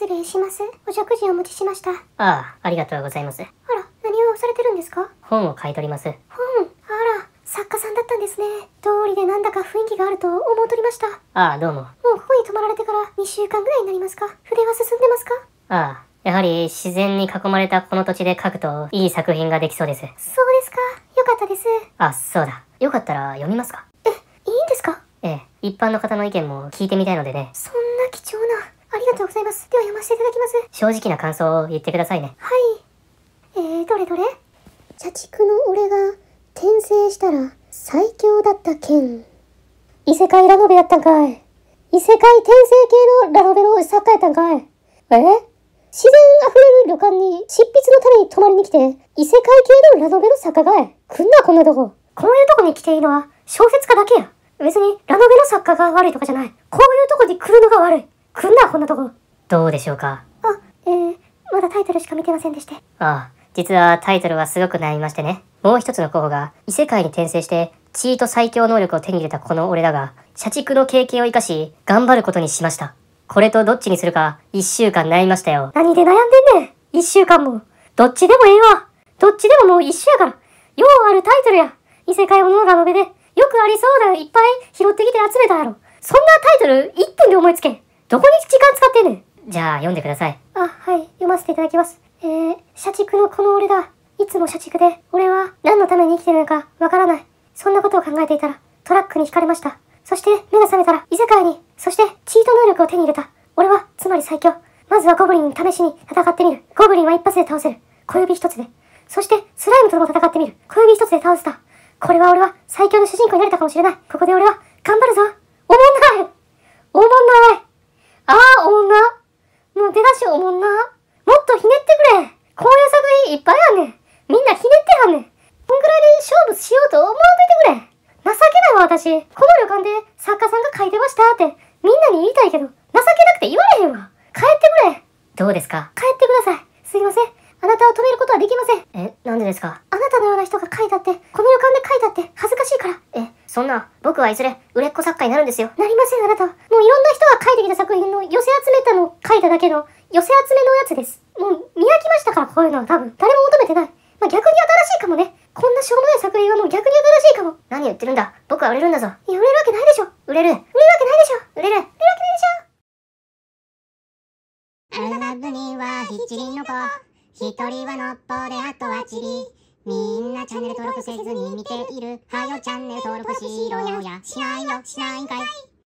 失礼します。お食事をお持ちしました。ああ、ありがとうございます。あら、何をされてるんですか本を買い取ります。本あら、作家さんだったんですね。通りでなんだか雰囲気があると思うとりました。ああ、どうも。もう本に泊まられてから2週間ぐらいになりますか筆は進んでますかああ、やはり自然に囲まれたこの土地で書くといい作品ができそうです。そうですか。よかったです。あ、そうだ。よかったら読みますかえ、いいんですかええ、一般の方の意見も聞いてみたいのでね。そんな貴重な。ありがとうございます。では読ませていただきます。正直な感想を言ってくださいね。はい。えー、どれどれ社畜の俺が転生したら最強だった剣。異世界ラノベやったんかい。異世界転生系のラノベの作家やったんかい。え自然あふれる旅館に執筆のために泊まりに来て、異世界系のラノベの作家がい。来んな、こんなとこ。こういうとこに来ていいのは小説家だけや。別にラノベの作家が悪いとかじゃない。こういうとこに来るのが悪い。来んな、こんなとこ。どうでしょうかあ、えー、まだタイトルしか見てませんでして。ああ、実はタイトルはすごく悩みましてね。もう一つの候補が、異世界に転生して、チート最強能力を手に入れたこの俺だが、社畜の経験を生かし、頑張ることにしました。これとどっちにするか、一週間悩みましたよ。何で悩んでんねん一週間も。どっちでもええわ。どっちでももう一週やから。ようあるタイトルや。異世界ものが述べで、よくありそうだよ。いっぱい拾ってきて集めたやろ。そんなタイトル1分で思いつけん。どこに時間使ってんねんじゃあ読んでください。あ、はい。読ませていただきます。えー、社畜のこの俺だ。いつも社畜で、俺は何のために生きてるのかわからない。そんなことを考えていたら、トラックに惹かれました。そして、目が覚めたら、異世界に、そして、チート能力を手に入れた。俺は、つまり最強。まずはゴブリンに試しに戦ってみる。ゴブリンは一発で倒せる。小指一つで。そして、スライムとも戦ってみる。小指一つで倒せた。これは俺は最強の主人公になれたかもしれない。ここで俺は、頑張るぞ私、この旅館で作家さんが書いてましたって、みんなに言いたいけど、情けなくて言われへんわ。帰ってくれ。どうですか帰ってください。すいません。あなたを止めることはできません。え、なんでですかあなたのような人が書いたって、この旅館で書いたって恥ずかしいから。え、そんな、僕はいずれ売れっ子作家になるんですよ。なりません、あなたは。もういろんな人が書いてきた作品の寄せ集めたのを書いただけの、寄せ集めのやつです。もう見飽きましたから、こういうのは多分。誰も求めてない。まあ、逆に新しいかもね。なしょうもない作品はもう逆に新しいかも。何言ってるんだ。僕は売れるんだぞ。いや、売れるわけないでしょ。売れる。売れるわけないでしょ。売れる。売れるわけないでしょ。売れバブには七輪の子。一人はのっぽであとはちり。みんなチャンネル登録せずに見ている。はよチャンネル登録しろや。しないよ、しないんかい。